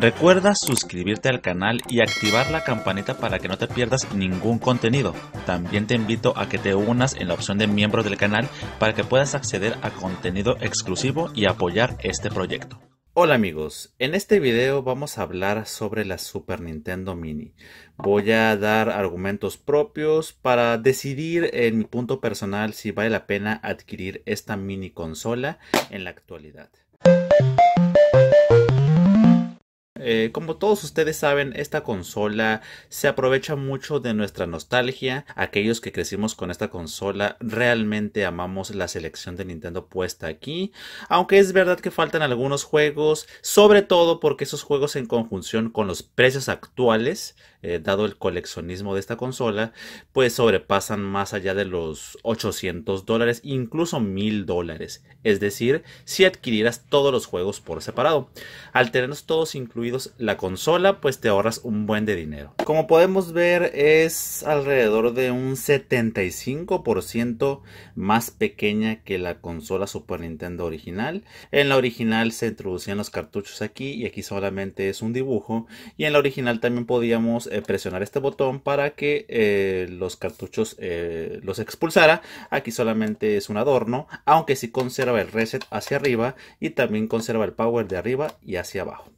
Recuerda suscribirte al canal y activar la campanita para que no te pierdas ningún contenido. También te invito a que te unas en la opción de miembro del canal para que puedas acceder a contenido exclusivo y apoyar este proyecto. Hola amigos, en este video vamos a hablar sobre la Super Nintendo Mini. Voy a dar argumentos propios para decidir en mi punto personal si vale la pena adquirir esta mini consola en la actualidad. Eh, como todos ustedes saben, esta consola se aprovecha mucho de nuestra nostalgia. Aquellos que crecimos con esta consola realmente amamos la selección de Nintendo puesta aquí. Aunque es verdad que faltan algunos juegos, sobre todo porque esos juegos en conjunción con los precios actuales, eh, dado el coleccionismo de esta consola, pues sobrepasan más allá de los 800 dólares, incluso 1000 dólares. Es decir, si adquirieras todos los juegos por separado. Al tenerlos todos incluidos, la consola, pues te ahorras un buen de dinero. Como podemos ver, es alrededor de un 75% más pequeña que la consola Super Nintendo original. En la original se introducían los cartuchos aquí y aquí solamente es un dibujo. Y en la original también podíamos eh, presionar este botón para que eh, los cartuchos eh, los expulsara. Aquí solamente es un adorno, aunque sí conserva el reset hacia arriba y también conserva el power de arriba y hacia abajo.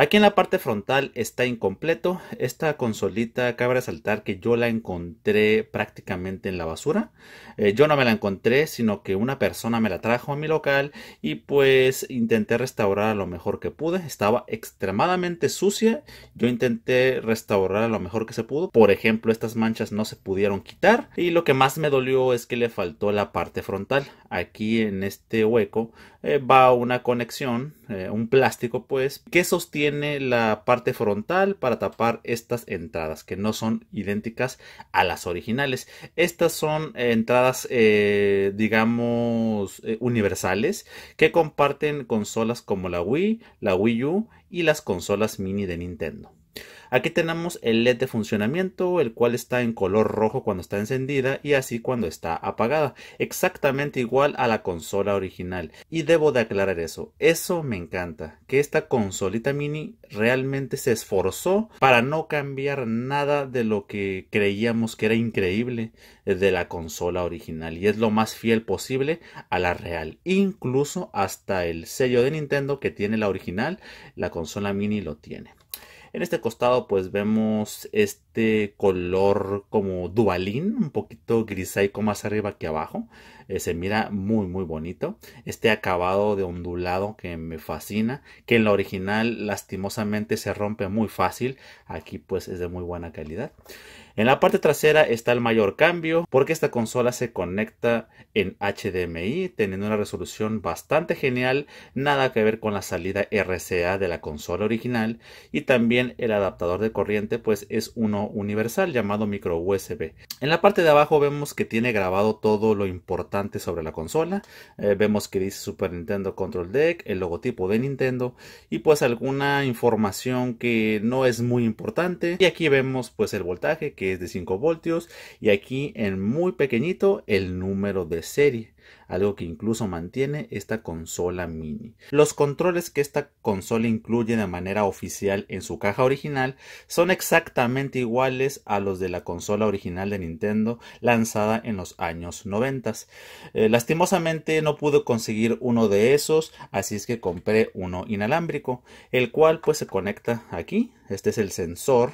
Aquí en la parte frontal está incompleto. Esta consolita cabe resaltar que yo la encontré prácticamente en la basura. Eh, yo no me la encontré, sino que una persona me la trajo a mi local y pues intenté restaurar lo mejor que pude. Estaba extremadamente sucia. Yo intenté restaurar lo mejor que se pudo. Por ejemplo, estas manchas no se pudieron quitar. Y lo que más me dolió es que le faltó la parte frontal. Aquí en este hueco eh, va una conexión eh, un plástico pues, que sostiene la parte frontal para tapar estas entradas que no son idénticas a las originales. Estas son eh, entradas, eh, digamos, universales que comparten consolas como la Wii, la Wii U y las consolas mini de Nintendo. Aquí tenemos el LED de funcionamiento, el cual está en color rojo cuando está encendida y así cuando está apagada, exactamente igual a la consola original. Y debo de aclarar eso, eso me encanta, que esta consolita mini realmente se esforzó para no cambiar nada de lo que creíamos que era increíble de la consola original y es lo más fiel posible a la real, incluso hasta el sello de Nintendo que tiene la original, la consola mini lo tiene. En este costado pues vemos este este color como dualín, un poquito grisaico más arriba que abajo. Eh, se mira muy muy bonito. Este acabado de ondulado que me fascina, que en la original lastimosamente se rompe muy fácil. Aquí pues es de muy buena calidad. En la parte trasera está el mayor cambio porque esta consola se conecta en HDMI teniendo una resolución bastante genial, nada que ver con la salida RCA de la consola original y también el adaptador de corriente pues es uno universal llamado micro USB. En la parte de abajo vemos que tiene grabado todo lo importante sobre la consola. Eh, vemos que dice Super Nintendo Control Deck, el logotipo de Nintendo y pues alguna información que no es muy importante. Y aquí vemos pues el voltaje que es de 5 voltios y aquí en muy pequeñito el número de serie algo que incluso mantiene esta consola mini. Los controles que esta consola incluye de manera oficial en su caja original son exactamente iguales a los de la consola original de Nintendo lanzada en los años 90. Eh, lastimosamente no pude conseguir uno de esos, así es que compré uno inalámbrico, el cual pues se conecta aquí, este es el sensor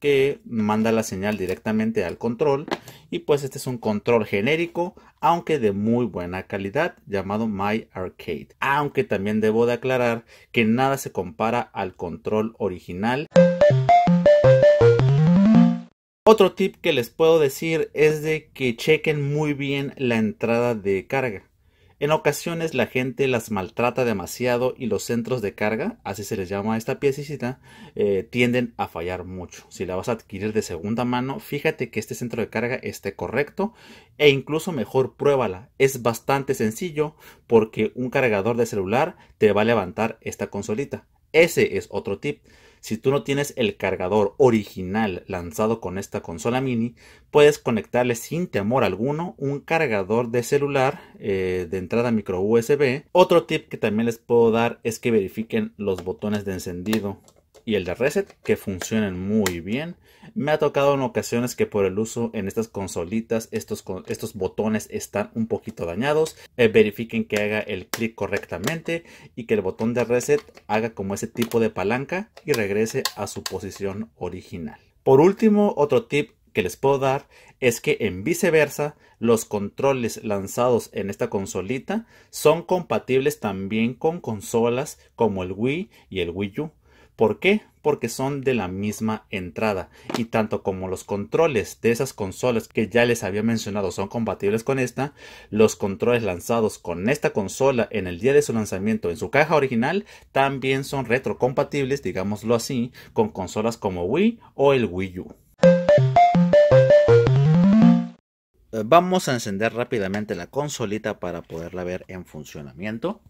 que manda la señal directamente al control y pues este es un control genérico aunque de muy buena calidad llamado My Arcade aunque también debo de aclarar que nada se compara al control original otro tip que les puedo decir es de que chequen muy bien la entrada de carga en ocasiones la gente las maltrata demasiado y los centros de carga, así se les llama a esta piecita, eh, tienden a fallar mucho. Si la vas a adquirir de segunda mano, fíjate que este centro de carga esté correcto e incluso mejor pruébala. Es bastante sencillo porque un cargador de celular te va a levantar esta consolita. Ese es otro tip. Si tú no tienes el cargador original lanzado con esta consola mini, puedes conectarle sin temor alguno un cargador de celular eh, de entrada micro USB. Otro tip que también les puedo dar es que verifiquen los botones de encendido y el de Reset que funcionen muy bien. Me ha tocado en ocasiones que por el uso en estas consolitas estos, estos botones están un poquito dañados. Eh, verifiquen que haga el clic correctamente y que el botón de Reset haga como ese tipo de palanca y regrese a su posición original. Por último, otro tip que les puedo dar es que en viceversa los controles lanzados en esta consolita son compatibles también con consolas como el Wii y el Wii U. ¿Por qué? Porque son de la misma entrada y tanto como los controles de esas consolas que ya les había mencionado son compatibles con esta, los controles lanzados con esta consola en el día de su lanzamiento en su caja original también son retrocompatibles, digámoslo así, con consolas como Wii o el Wii U. Vamos a encender rápidamente la consolita para poderla ver en funcionamiento.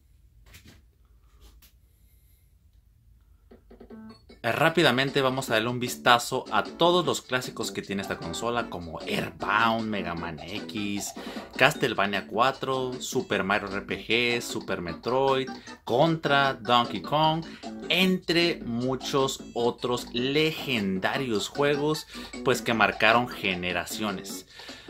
Rápidamente vamos a darle un vistazo a todos los clásicos que tiene esta consola como Airbound, Mega Man X, Castlevania 4, Super Mario RPG, Super Metroid, Contra, Donkey Kong, entre muchos otros legendarios juegos pues que marcaron generaciones.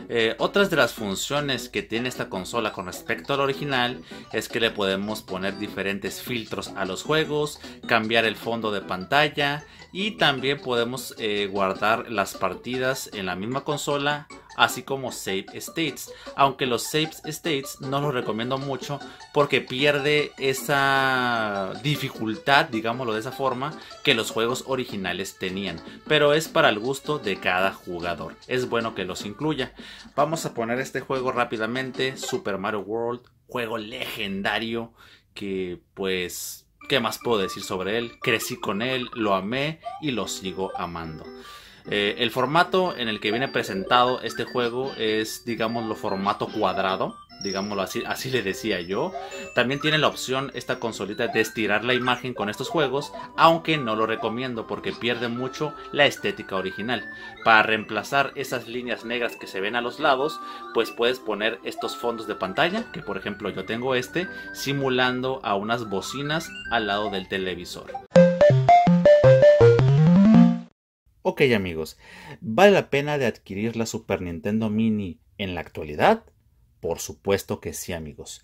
Eh, otras de las funciones que tiene esta consola con respecto al original es que le podemos poner diferentes filtros a los juegos, cambiar el fondo de pantalla y también podemos eh, guardar las partidas en la misma consola así como Save States. Aunque los Save States no los recomiendo mucho porque pierde esa dificultad, digámoslo de esa forma, que los juegos originales tenían. Pero es para el gusto de cada jugador. Es bueno que los incluya. Vamos a poner este juego rápidamente, Super Mario World, juego legendario que pues ¿Qué más puedo decir sobre él? Crecí con él, lo amé y lo sigo amando. Eh, el formato en el que viene presentado este juego es, digamos, lo formato cuadrado digámoslo así, así le decía yo. También tiene la opción esta consolita de estirar la imagen con estos juegos, aunque no lo recomiendo porque pierde mucho la estética original. Para reemplazar esas líneas negras que se ven a los lados, pues puedes poner estos fondos de pantalla, que por ejemplo yo tengo este, simulando a unas bocinas al lado del televisor. Ok amigos, ¿vale la pena de adquirir la Super Nintendo Mini en la actualidad? Por supuesto que sí amigos.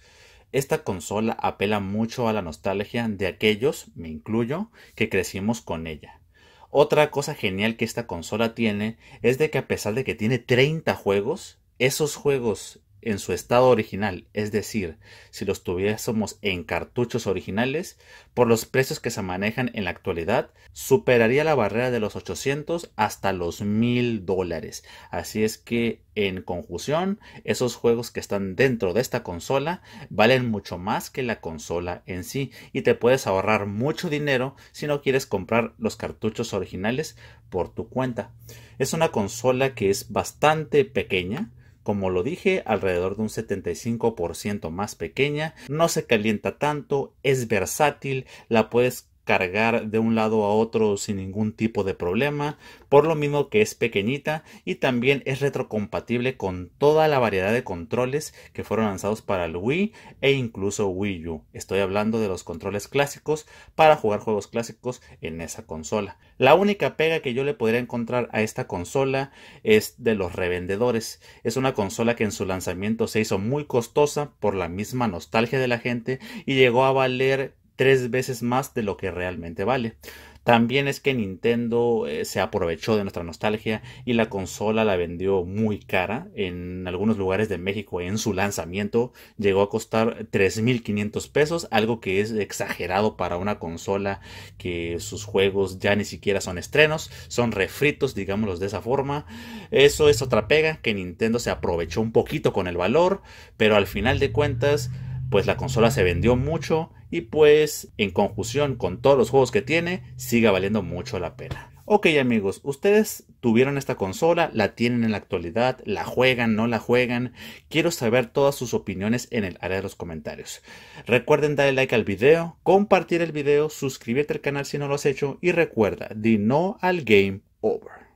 Esta consola apela mucho a la nostalgia de aquellos, me incluyo, que crecimos con ella. Otra cosa genial que esta consola tiene es de que a pesar de que tiene 30 juegos, esos juegos en su estado original, es decir, si los tuviésemos en cartuchos originales, por los precios que se manejan en la actualidad, superaría la barrera de los 800 hasta los 1000 dólares. Así es que, en conjunción, esos juegos que están dentro de esta consola valen mucho más que la consola en sí y te puedes ahorrar mucho dinero si no quieres comprar los cartuchos originales por tu cuenta. Es una consola que es bastante pequeña, como lo dije, alrededor de un 75% más pequeña, no se calienta tanto, es versátil, la puedes cargar de un lado a otro sin ningún tipo de problema, por lo mismo que es pequeñita y también es retrocompatible con toda la variedad de controles que fueron lanzados para el Wii e incluso Wii U. Estoy hablando de los controles clásicos para jugar juegos clásicos en esa consola. La única pega que yo le podría encontrar a esta consola es de los revendedores. Es una consola que en su lanzamiento se hizo muy costosa por la misma nostalgia de la gente y llegó a valer tres veces más de lo que realmente vale. También es que Nintendo eh, se aprovechó de nuestra nostalgia y la consola la vendió muy cara. En algunos lugares de México en su lanzamiento llegó a costar 3.500 pesos, algo que es exagerado para una consola que sus juegos ya ni siquiera son estrenos, son refritos, digámoslos de esa forma. Eso es otra pega que Nintendo se aprovechó un poquito con el valor, pero al final de cuentas pues la consola se vendió mucho y pues en conjunción con todos los juegos que tiene, sigue valiendo mucho la pena. Ok amigos, ustedes tuvieron esta consola, la tienen en la actualidad, la juegan, no la juegan. Quiero saber todas sus opiniones en el área de los comentarios. Recuerden darle like al video, compartir el video, suscribirte al canal si no lo has hecho y recuerda, di no al game over.